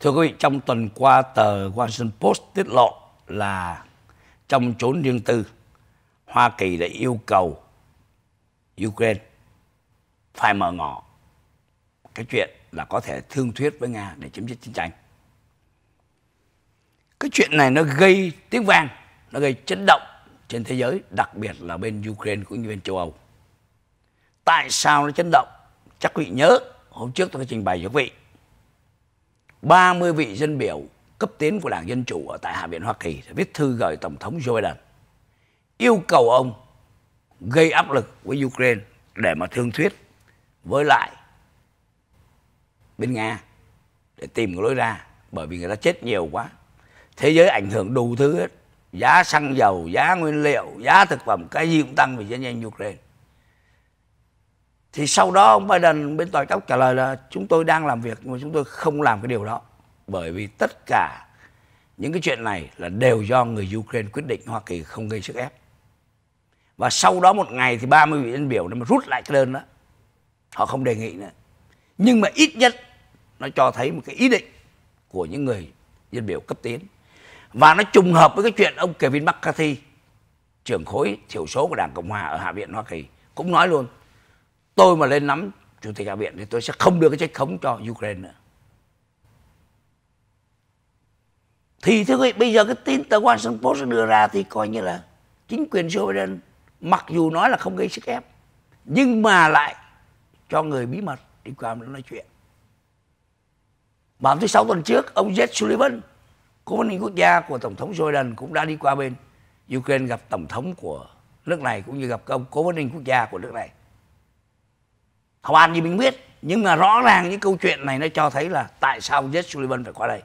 Thưa quý vị, trong tuần qua tờ Washington Post tiết lộ là trong chốn riêng tư, Hoa Kỳ đã yêu cầu Ukraine phải mở ngỏ cái chuyện là có thể thương thuyết với Nga để chấm dứt chiến tranh. Cái chuyện này nó gây tiếng vang, nó gây chấn động trên thế giới, đặc biệt là bên Ukraine cũng như bên châu Âu. Tại sao nó chấn động? Chắc quý vị nhớ, hôm trước tôi đã trình bày cho quý vị 30 vị dân biểu cấp tiến của Đảng Dân Chủ ở tại Hạ viện Hoa Kỳ viết thư gửi Tổng thống Joe Biden yêu cầu ông gây áp lực với Ukraine để mà thương thuyết với lại bên Nga để tìm cái lối ra bởi vì người ta chết nhiều quá. Thế giới ảnh hưởng đủ thứ hết. Giá xăng dầu, giá nguyên liệu, giá thực phẩm, cái gì cũng tăng vì chiến tranh Ukraine thì sau đó ông Biden bên tòa cáo trả lời là chúng tôi đang làm việc nhưng mà chúng tôi không làm cái điều đó bởi vì tất cả những cái chuyện này là đều do người Ukraine quyết định Hoa Kỳ không gây sức ép và sau đó một ngày thì 30 vị dân biểu nó mà rút lại cái đơn đó họ không đề nghị nữa nhưng mà ít nhất nó cho thấy một cái ý định của những người dân biểu cấp tiến và nó trùng hợp với cái chuyện ông Kevin McCarthy trưởng khối thiểu số của Đảng Cộng hòa ở Hạ viện Hoa Kỳ cũng nói luôn tôi mà lên nắm chủ tịch hạ viện thì tôi sẽ không đưa cái chất khống cho ukraine nữa thì thưa quý vị bây giờ cái tin tờ Washington Post đưa ra thì coi như là chính quyền Joe Biden mặc dù nói là không gây sức ép nhưng mà lại cho người bí mật đi qua nói chuyện vào thứ sáu tuần trước ông Jed Sullivan cố vấn quốc gia của tổng thống Joe Biden cũng đã đi qua bên Ukraine gặp tổng thống của nước này cũng như gặp ông cố vấn quốc gia của nước này Thảo ăn như mình biết nhưng mà rõ ràng những câu chuyện này nó cho thấy là tại sao Jess Sullivan phải qua đây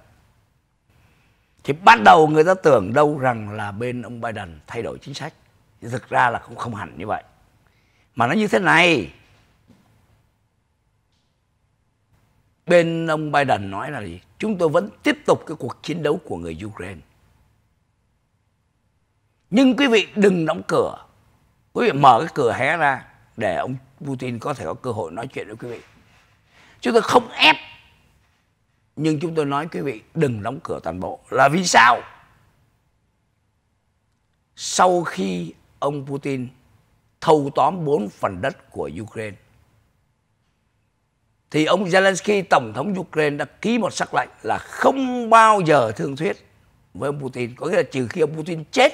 thì bắt đầu người ta tưởng đâu rằng là bên ông Biden thay đổi chính sách thì thực ra là cũng không hẳn như vậy mà nó như thế này bên ông Biden nói là gì chúng tôi vẫn tiếp tục cái cuộc chiến đấu của người Ukraine nhưng quý vị đừng đóng cửa quý vị mở cái cửa hé ra để ông Putin có thể có cơ hội nói chuyện với quý vị. Chúng tôi không ép nhưng chúng tôi nói quý vị đừng đóng cửa toàn bộ là vì sao? Sau khi ông Putin thâu tóm 4 phần đất của Ukraine thì ông Zelensky tổng thống Ukraine đã ký một sắc lệnh là không bao giờ thương thuyết với ông Putin có nghĩa là trừ khi ông Putin chết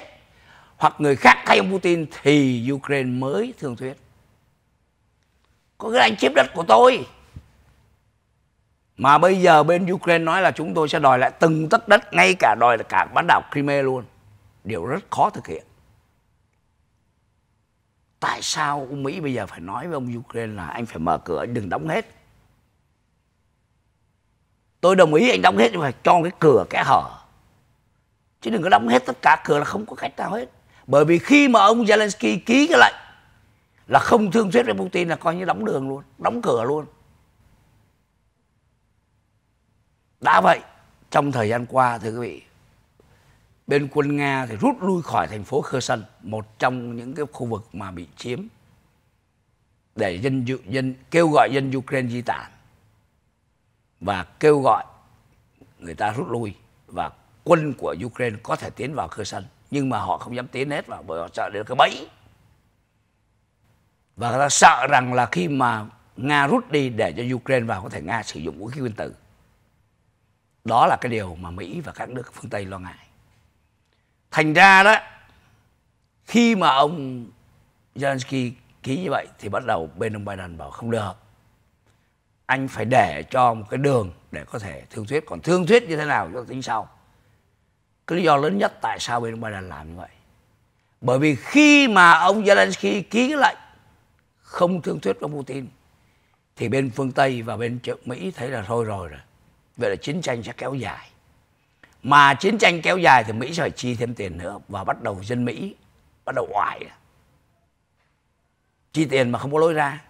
hoặc người khác thay ông Putin thì Ukraine mới thương thuyết có nghĩa là anh chiếm đất của tôi mà bây giờ bên Ukraine nói là chúng tôi sẽ đòi lại từng tất đất ngay cả đòi là cả bán đảo Crimea luôn điều rất khó thực hiện tại sao ông Mỹ bây giờ phải nói với ông Ukraine là anh phải mở cửa anh đừng đóng hết tôi đồng ý anh đóng hết nhưng phải cho cái cửa kẽ hở chứ đừng có đóng hết tất cả cửa là không có cách nào hết bởi vì khi mà ông Zelensky ký cái lệnh là không thương thuyết với Putin là coi như đóng đường luôn, đóng cửa luôn. Đã vậy, trong thời gian qua thưa quý vị, bên quân Nga thì rút lui khỏi thành phố Kherson, một trong những cái khu vực mà bị chiếm để dân dân kêu gọi dân Ukraine di tản và kêu gọi người ta rút lui và quân của Ukraine có thể tiến vào Kherson nhưng mà họ không dám tiến hết vào bởi họ sợ đây cái bẫy và người ta sợ rằng là khi mà Nga rút đi để cho Ukraine vào có thể Nga sử dụng vũ khí nguyên tử. Đó là cái điều mà Mỹ và các nước phương Tây lo ngại. Thành ra đó, khi mà ông Zelensky ký như vậy thì bắt đầu bên ông Biden bảo không được. Anh phải để cho một cái đường để có thể thương thuyết. Còn thương thuyết như thế nào chúng ta tính sau. Cái lý do lớn nhất tại sao bên ông Biden làm như vậy. Bởi vì khi mà ông Zelensky ký cái lệnh không thương thuyết ông Putin thì bên phương Tây và bên Mỹ thấy là thôi rồi rồi. Vậy là chiến tranh sẽ kéo dài. Mà chiến tranh kéo dài thì Mỹ sẽ phải chi thêm tiền nữa và bắt đầu dân Mỹ bắt đầu hoài Chi tiền mà không có lối ra.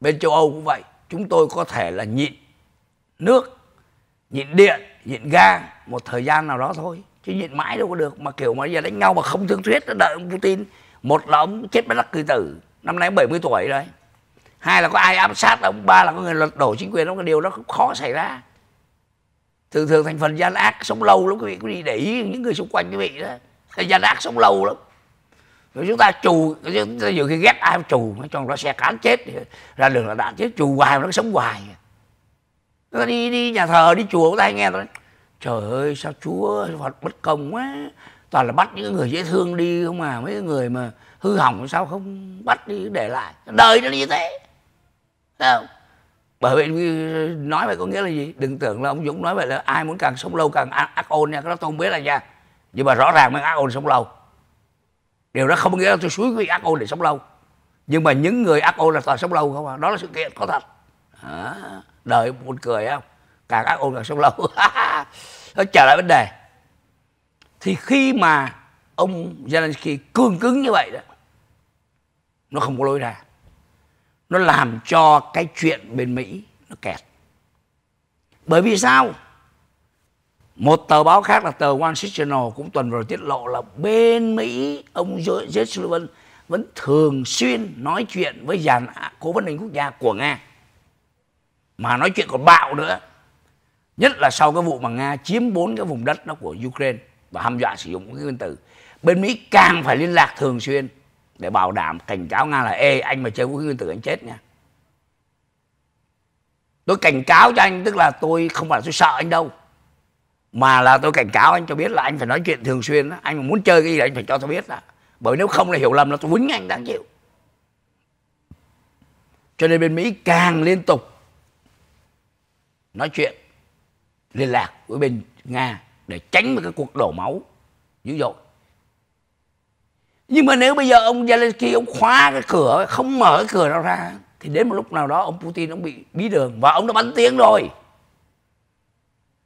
Bên châu Âu cũng vậy, chúng tôi có thể là nhịn nước, nhịn điện, nhịn ga một thời gian nào đó thôi. Chứ nhịn mãi đâu có được mà kiểu mà giờ đánh nhau mà không thương thuyết đợi ông Putin. Một là ông chết bất đắc kỳ tử năm nay 70 tuổi đấy, hai là có ai áp sát ông ba là có người lật đổ chính quyền ông cái điều đó cũng khó xảy ra thường thường thành phần gian ác sống lâu lắm quý vị quý đi để ý những người xung quanh quý vị đó gian ác sống lâu lắm rồi chúng ta trù chúng ta nhiều khi ghét ai không nó cho nó xe cán chết ra đường là đạn chết trù hoài nó sống hoài Nó đi đi nhà thờ đi chùa chúng ta hay nghe thôi. trời ơi sao chúa phật bất công quá toàn là bắt những người dễ thương đi không à? mấy người mà hư hỏng sao không bắt đi để lại đời nó như thế không bởi vì nói vậy có nghĩa là gì đừng tưởng là ông dũng nói vậy là ai muốn càng sống lâu càng ác ôn nha cái đó tôi không biết là nha nhưng mà rõ ràng mới ác ôn sống lâu điều đó không nghĩa là tôi suối quý ác ôn để sống lâu nhưng mà những người ác ôn là toàn sống lâu không à đó là sự kiện có thật à, đời buồn cười không càng ác ôn càng sống lâu nó trở lại vấn đề thì khi mà ông Zelensky cương cứng như vậy đó nó không có lối ra nó làm cho cái chuyện bên mỹ nó kẹt bởi vì sao một tờ báo khác là tờ Wall Street Journal cũng tuần vừa tiết lộ là bên Mỹ ông Jake Sullivan vẫn thường xuyên nói chuyện với dàn cố vấn an quốc gia của Nga. Mà nói chuyện còn bạo nữa. Nhất là sau cái vụ mà Nga chiếm bốn cái vùng đất đó của Ukraine và hâm dọa sử dụng cái nguyên tử. Bên Mỹ càng phải liên lạc thường xuyên để bảo đảm cảnh cáo nga là ê anh mà chơi vũ khí nguyên tử anh chết nha tôi cảnh cáo cho anh tức là tôi không phải tôi sợ anh đâu mà là tôi cảnh cáo anh cho biết là anh phải nói chuyện thường xuyên đó. anh muốn chơi cái gì là anh phải cho tôi biết đó. bởi nếu không là hiểu lầm là tôi quýnh anh đáng chịu cho nên bên mỹ càng liên tục nói chuyện liên lạc với bên nga để tránh một cái cuộc đổ máu dữ dội nhưng mà nếu bây giờ ông Zelensky ông khóa cái cửa không mở cái cửa nào ra thì đến một lúc nào đó ông Putin ông bị bí đường và ông đã bắn tiếng rồi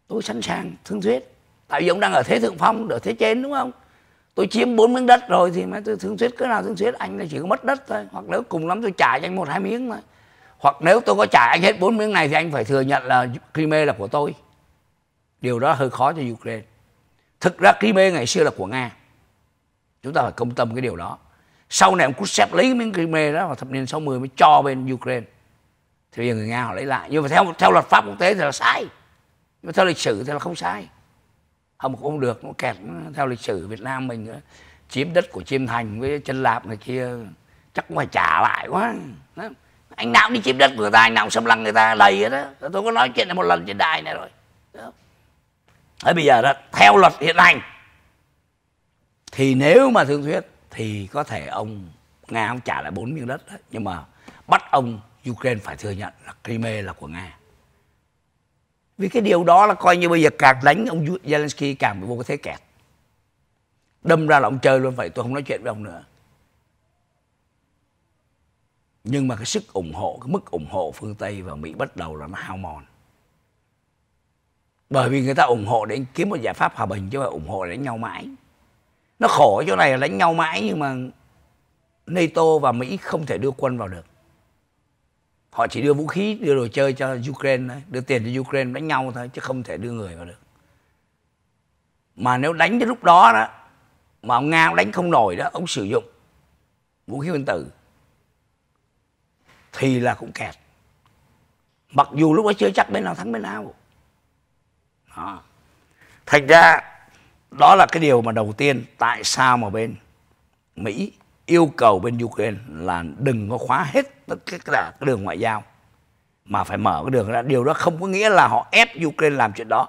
tôi sẵn sàng thương thuyết tại vì ông đang ở thế thượng phong ở thế trên đúng không tôi chiếm bốn miếng đất rồi thì mà tôi thương thuyết cứ nào thương thuyết anh là chỉ có mất đất thôi hoặc nếu cùng lắm tôi trả cho anh một hai miếng thôi hoặc nếu tôi có trả anh hết bốn miếng này thì anh phải thừa nhận là Crimea là của tôi điều đó hơi khó cho Ukraine thực ra Crimea ngày xưa là của Nga chúng ta phải công tâm cái điều đó sau này ông Khrushchev lấy miếng Crimea đó vào thập niên 60 mới cho bên Ukraine thì bây giờ người Nga họ lấy lại nhưng mà theo theo luật pháp quốc tế thì là sai nhưng mà theo lịch sử thì là không sai không không được nó kẹt theo lịch sử Việt Nam mình nữa chiếm đất của Chiêm Thành với chân lạp này kia chắc cũng phải trả lại quá đó. anh nào đi chiếm đất của người ta anh nào xâm lăng người ta đầy hết đó tôi có nói chuyện này một lần trên đài này rồi đó. Thế bây giờ đó theo luật hiện hành thì nếu mà thương thuyết thì có thể ông nga ông trả lại bốn miếng đất đấy nhưng mà bắt ông ukraine phải thừa nhận là crimea là của nga vì cái điều đó là coi như bây giờ càng đánh ông zelensky càng bị vô cái thế kẹt đâm ra là ông chơi luôn vậy tôi không nói chuyện với ông nữa nhưng mà cái sức ủng hộ cái mức ủng hộ phương tây và mỹ bắt đầu là nó hao mòn bởi vì người ta ủng hộ để kiếm một giải pháp hòa bình chứ không phải ủng hộ để đánh nhau mãi nó khổ chỗ này là đánh nhau mãi nhưng mà NATO và Mỹ không thể đưa quân vào được họ chỉ đưa vũ khí đưa đồ chơi cho Ukraine thôi, đưa tiền cho Ukraine đánh nhau thôi chứ không thể đưa người vào được mà nếu đánh đến lúc đó đó mà ông Nga đánh không nổi đó ông sử dụng vũ khí nguyên tử thì là cũng kẹt mặc dù lúc đó chưa chắc bên nào thắng bên nào đó. thành ra đó là cái điều mà đầu tiên tại sao mà bên mỹ yêu cầu bên ukraine là đừng có khóa hết tất cả các đường ngoại giao mà phải mở cái đường ra điều đó không có nghĩa là họ ép ukraine làm chuyện đó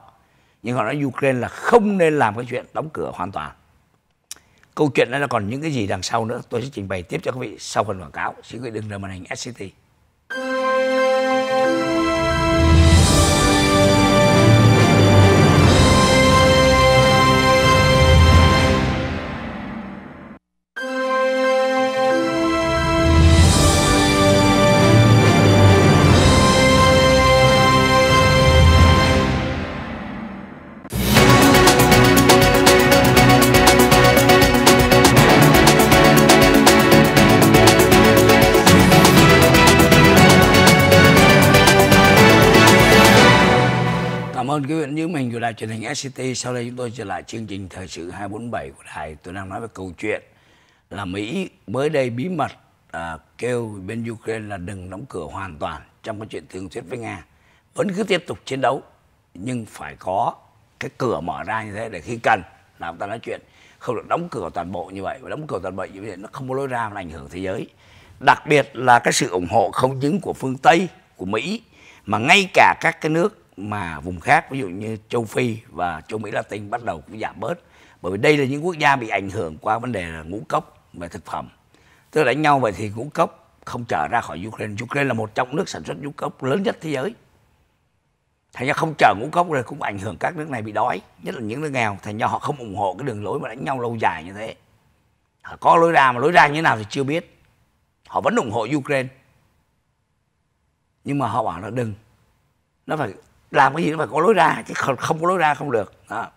nhưng họ nói ukraine là không nên làm cái chuyện đóng cửa hoàn toàn câu chuyện đó là còn những cái gì đằng sau nữa tôi sẽ trình bày tiếp cho quý vị sau phần quảng cáo xin quý vị đừng rời màn hình sct truyền hình SCT. Sau đây chúng tôi trở lại chương trình Thời sự 247 của đài. Tôi đang nói về câu chuyện là Mỹ mới đây bí mật à, kêu bên Ukraine là đừng đóng cửa hoàn toàn trong cái chuyện thương thuyết với Nga. Vẫn cứ tiếp tục chiến đấu nhưng phải có cái cửa mở ra như thế để khi cần là chúng ta nói chuyện không được đóng cửa toàn bộ như vậy và đóng cửa toàn bộ như vậy nó không có lối ra mà ảnh hưởng thế giới đặc biệt là cái sự ủng hộ không những của phương tây của mỹ mà ngay cả các cái nước mà vùng khác ví dụ như châu Phi và châu Mỹ Latin bắt đầu cũng giảm bớt bởi vì đây là những quốc gia bị ảnh hưởng qua vấn đề là ngũ cốc về thực phẩm tức là đánh nhau vậy thì ngũ cốc không trở ra khỏi Ukraine Ukraine là một trong nước sản xuất ngũ cốc lớn nhất thế giới thành ra không chở ngũ cốc rồi cũng ảnh hưởng các nước này bị đói nhất là những nước nghèo thành ra họ không ủng hộ cái đường lối mà đánh nhau lâu dài như thế họ có lối ra mà lối ra như thế nào thì chưa biết họ vẫn ủng hộ Ukraine nhưng mà họ bảo là đừng nó phải làm cái gì cũng phải có lối ra chứ không, không có lối ra không được đó.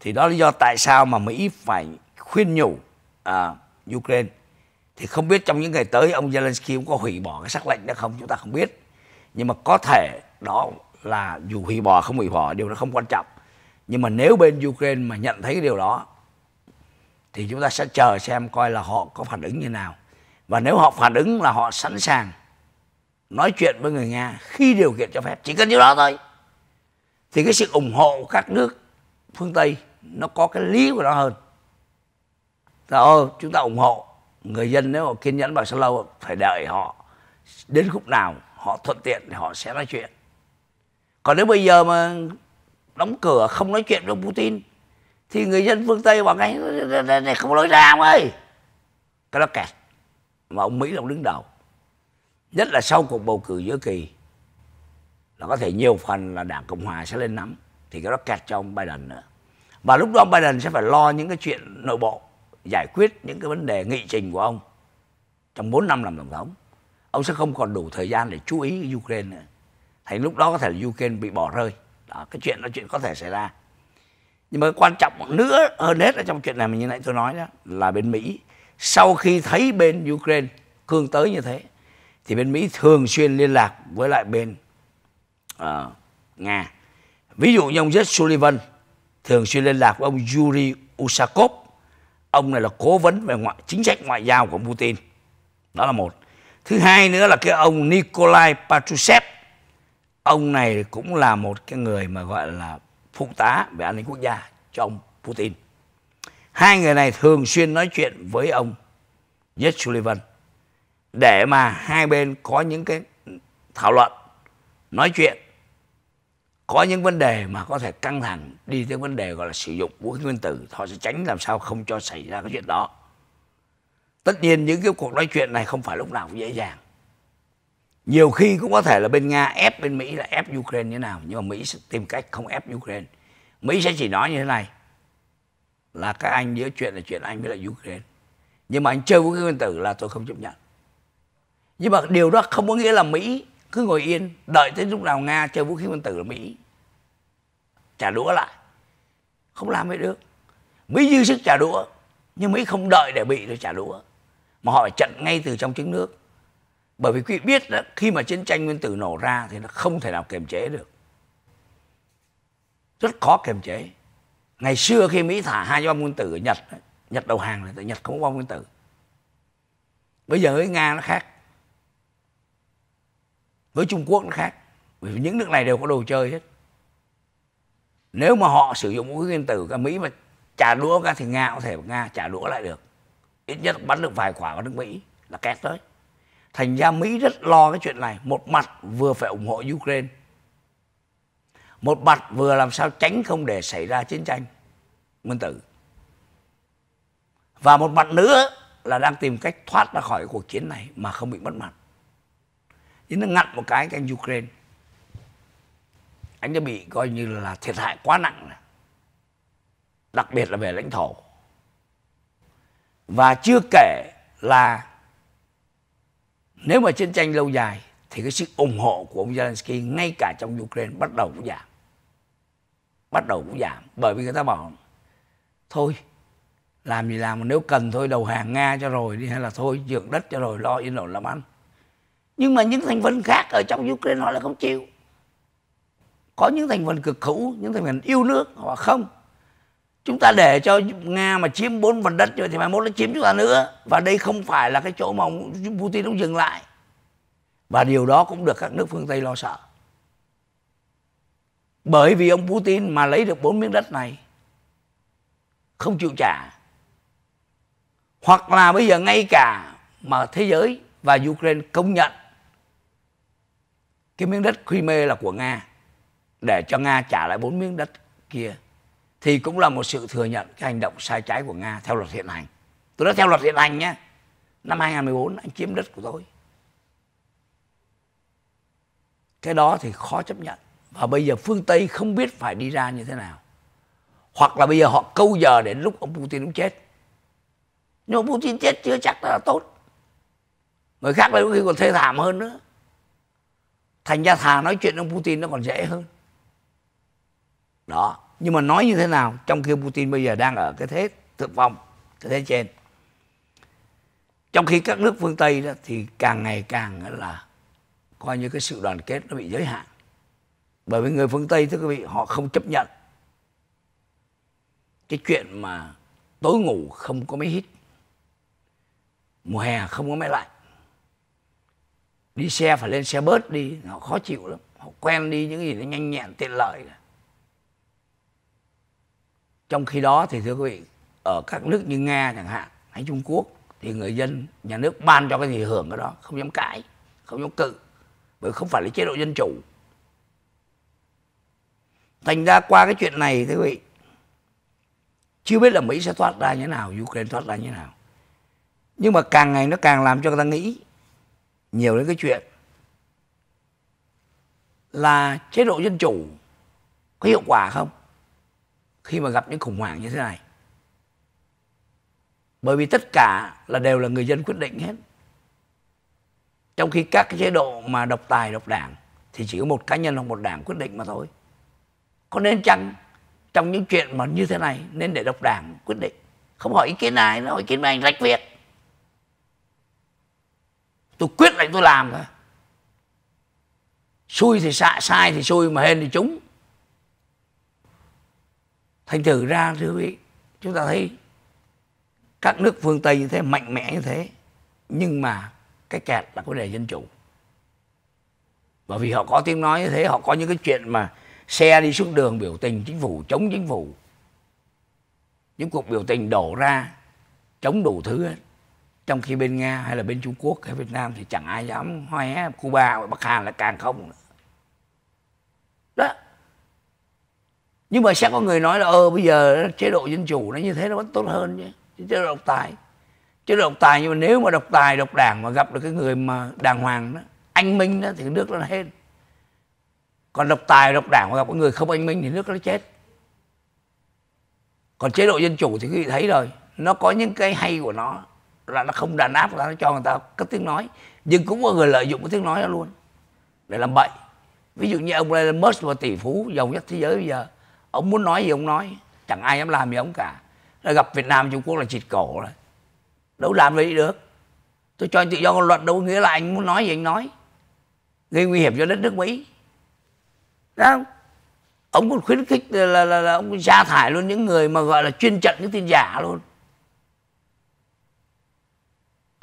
thì đó là lý do tại sao mà mỹ phải khuyên nhủ à, ukraine thì không biết trong những ngày tới ông zelensky cũng có hủy bỏ cái sắc lệnh đó không chúng ta không biết nhưng mà có thể đó là dù hủy bỏ không hủy bỏ điều đó không quan trọng nhưng mà nếu bên ukraine mà nhận thấy cái điều đó thì chúng ta sẽ chờ xem coi là họ có phản ứng như nào và nếu họ phản ứng là họ sẵn sàng nói chuyện với người nga khi điều kiện cho phép chỉ cần điều đó thôi thì cái sự ủng hộ của các nước phương Tây nó có cái lý của nó hơn là ô, ờ, chúng ta ủng hộ người dân nếu mà kiên nhẫn bao sao lâu phải đợi họ đến khúc nào họ thuận tiện thì họ sẽ nói chuyện còn nếu bây giờ mà đóng cửa không nói chuyện với Putin thì người dân phương Tây bảo ngay này không nói ra ông ơi cái đó kẹt mà ông Mỹ là ông đứng đầu nhất là sau cuộc bầu cử giữa kỳ là có thể nhiều phần là đảng cộng hòa sẽ lên nắm thì cái đó kẹt cho ông biden nữa và lúc đó ông biden sẽ phải lo những cái chuyện nội bộ giải quyết những cái vấn đề nghị trình của ông trong 4 năm làm tổng thống ông sẽ không còn đủ thời gian để chú ý ukraine nữa thành lúc đó có thể là ukraine bị bỏ rơi đó cái chuyện đó chuyện có thể xảy ra nhưng mà quan trọng nữa hơn hết ở trong chuyện này mình như nãy tôi nói đó là bên mỹ sau khi thấy bên ukraine cương tới như thế thì bên mỹ thường xuyên liên lạc với lại bên uh, Nga. Ví dụ như ông Jake Sullivan thường xuyên liên lạc với ông Yuri Usakov. Ông này là cố vấn về ngoại, chính sách ngoại giao của Putin. Đó là một. Thứ hai nữa là cái ông Nikolai Patrushev. Ông này cũng là một cái người mà gọi là phụ tá về an ninh quốc gia cho ông Putin. Hai người này thường xuyên nói chuyện với ông Jake Sullivan để mà hai bên có những cái thảo luận, nói chuyện có những vấn đề mà có thể căng thẳng đi tới vấn đề gọi là sử dụng vũ khí nguyên tử họ sẽ tránh làm sao không cho xảy ra cái chuyện đó tất nhiên những cái cuộc nói chuyện này không phải lúc nào cũng dễ dàng nhiều khi cũng có thể là bên nga ép bên mỹ là ép ukraine như thế nào nhưng mà mỹ sẽ tìm cách không ép ukraine mỹ sẽ chỉ nói như thế này là các anh nhớ chuyện là chuyện anh với lại ukraine nhưng mà anh chơi vũ khí nguyên tử là tôi không chấp nhận nhưng mà điều đó không có nghĩa là mỹ cứ ngồi yên đợi tới lúc nào nga chơi vũ khí nguyên tử là mỹ trả đũa lại không làm vậy được mỹ dư sức trả đũa nhưng mỹ không đợi để bị rồi trả đũa mà họ phải chặn ngay từ trong trứng nước bởi vì quý vị biết đó, khi mà chiến tranh nguyên tử nổ ra thì nó không thể nào kiềm chế được rất khó kiềm chế ngày xưa khi mỹ thả hai bom nguyên tử ở nhật nhật đầu hàng là tại nhật không có bom nguyên tử bây giờ với nga nó khác với Trung Quốc nó khác vì những nước này đều có đồ chơi hết nếu mà họ sử dụng vũ khí nguyên tử cả Mỹ mà trả đũa ra thì Nga có thể Nga trả đũa lại được ít nhất bắn được vài quả vào nước Mỹ là két tới thành ra Mỹ rất lo cái chuyện này một mặt vừa phải ủng hộ Ukraine một mặt vừa làm sao tránh không để xảy ra chiến tranh nguyên tử và một mặt nữa là đang tìm cách thoát ra khỏi cuộc chiến này mà không bị mất mặt nhưng nó ngặt một cái cái anh Ukraine anh đã bị coi như là thiệt hại quá nặng đặc biệt là về lãnh thổ và chưa kể là nếu mà chiến tranh lâu dài thì cái sự ủng hộ của ông Zelensky ngay cả trong Ukraine bắt đầu cũng giảm bắt đầu cũng giảm bởi vì người ta bảo thôi làm gì làm nếu cần thôi đầu hàng nga cho rồi đi hay là thôi nhượng đất cho rồi lo yên ổn làm ăn nhưng mà những thành phần khác ở trong Ukraine họ lại không chịu có những thành phần cực hữu những thành phần yêu nước họ không chúng ta để cho nga mà chiếm bốn phần đất rồi thì mai mốt nó chiếm chúng ta nữa và đây không phải là cái chỗ mà putin cũng dừng lại và điều đó cũng được các nước phương tây lo sợ bởi vì ông putin mà lấy được bốn miếng đất này không chịu trả hoặc là bây giờ ngay cả mà thế giới và ukraine công nhận cái miếng đất Crimea là của Nga để cho Nga trả lại bốn miếng đất kia thì cũng là một sự thừa nhận cái hành động sai trái của Nga theo luật hiện hành. Tôi nói theo luật hiện hành nhé. Năm 2014 anh chiếm đất của tôi. Cái đó thì khó chấp nhận. Và bây giờ phương Tây không biết phải đi ra như thế nào. Hoặc là bây giờ họ câu giờ đến lúc ông Putin cũng chết. Nhưng ông Putin chết chưa chắc là tốt. Người khác là có khi còn thê thảm hơn nữa thành ra thà nói chuyện ông Putin nó còn dễ hơn đó nhưng mà nói như thế nào trong khi Putin bây giờ đang ở cái thế thượng phong cái thế trên trong khi các nước phương Tây đó thì càng ngày càng là coi như cái sự đoàn kết nó bị giới hạn bởi vì người phương Tây thưa quý vị họ không chấp nhận cái chuyện mà tối ngủ không có máy hít mùa hè không có máy lạnh đi xe phải lên xe bớt đi họ khó chịu lắm họ quen đi những gì nó nhanh nhẹn tiện lợi trong khi đó thì thưa quý vị ở các nước như nga chẳng hạn hay trung quốc thì người dân nhà nước ban cho cái gì hưởng cái đó không dám cãi không dám cự bởi không phải là chế độ dân chủ thành ra qua cái chuyện này thưa quý vị chưa biết là mỹ sẽ thoát ra như thế nào ukraine thoát ra như thế nào nhưng mà càng ngày nó càng làm cho người ta nghĩ nhiều đến cái chuyện là chế độ dân chủ có hiệu quả không khi mà gặp những khủng hoảng như thế này bởi vì tất cả là đều là người dân quyết định hết trong khi các cái chế độ mà độc tài độc đảng thì chỉ có một cá nhân hoặc một đảng quyết định mà thôi có nên chăng trong những chuyện mà như thế này nên để độc đảng quyết định không hỏi ý kiến ai nó hỏi ý kiến anh rách việc tôi quyết định tôi làm thôi xui thì sai, sai thì xui mà hên thì trúng thành thử ra thưa quý vị chúng ta thấy các nước phương tây như thế mạnh mẽ như thế nhưng mà cái kẹt là vấn đề dân chủ bởi vì họ có tiếng nói như thế họ có những cái chuyện mà xe đi xuống đường biểu tình chính phủ chống chính phủ những cuộc biểu tình đổ ra chống đủ thứ hết trong khi bên nga hay là bên trung quốc hay việt nam thì chẳng ai dám hoe cuba và bắc hàn là càng không nữa. đó nhưng mà sẽ có người nói là ơ ờ, bây giờ chế độ dân chủ nó như thế nó vẫn tốt hơn chứ chế độ độc tài chế độ độc tài nhưng mà nếu mà độc tài độc đảng mà gặp được cái người mà đàng hoàng đó anh minh đó thì nước nó hên còn độc tài độc đảng mà gặp cái người không anh minh thì nước nó chết còn chế độ dân chủ thì quý vị thấy rồi nó có những cái hay của nó là nó không đàn áp là nó cho người ta cất tiếng nói nhưng cũng có người lợi dụng cái tiếng nói đó luôn để làm bậy ví dụ như ông Elon Musk là tỷ phú giàu nhất thế giới bây giờ ông muốn nói gì ông nói chẳng ai dám làm gì ông cả là gặp Việt Nam Trung Quốc là chịt cổ rồi đâu làm gì được tôi cho anh tự do ngôn luận đâu nghĩa là anh muốn nói gì anh nói gây nguy hiểm cho đất nước Mỹ Đấy ông còn khuyến khích là, là, là, là ông sa thải luôn những người mà gọi là chuyên trận những tin giả luôn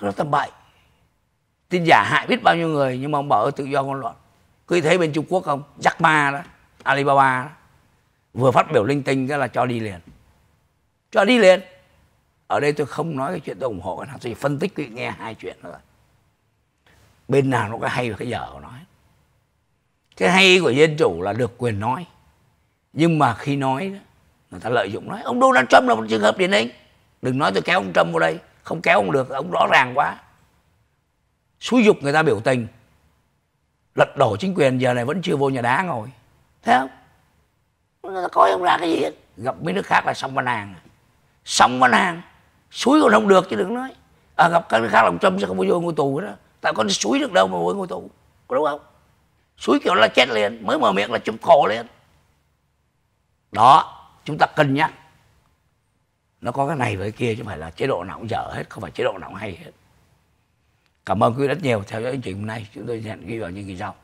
nó tầm bậy tin giả hại biết bao nhiêu người nhưng mà ông bảo tự do ngôn luận cứ thấy bên trung quốc không jack ma đó alibaba đó vừa phát biểu linh tinh cái là cho đi liền cho đi liền ở đây tôi không nói cái chuyện tôi ủng hộ cái nào tôi phân tích quý nghe hai chuyện nữa bên nào nó có hay và cái dở của nó cái hay của dân chủ là được quyền nói nhưng mà khi nói người ta lợi dụng nói ông Donald Trump là một trường hợp điển hình đừng nói tôi kéo ông Trump vào đây không kéo ông được ông rõ ràng quá xúi dục người ta biểu tình lật đổ chính quyền giờ này vẫn chưa vô nhà đá ngồi thế không nó coi ông ra cái gì hết gặp mấy nước khác là xong văn hàng, xong văn hàng, xúi còn không được chứ đừng nói à, gặp các nước khác là ông trump sẽ không bao giờ ngồi tù đó tại con xúi được đâu mà vô ngôi tù có đúng không xúi kiểu là chết liền mới mở miệng là chúng khổ liền, đó chúng ta cân nhắc nó có cái này với cái kia chứ không phải là chế độ nào cũng dở hết không phải chế độ nào cũng hay hết cảm ơn quý vị rất nhiều theo dõi chương trình hôm nay chúng tôi hẹn ghi vào những kỳ sau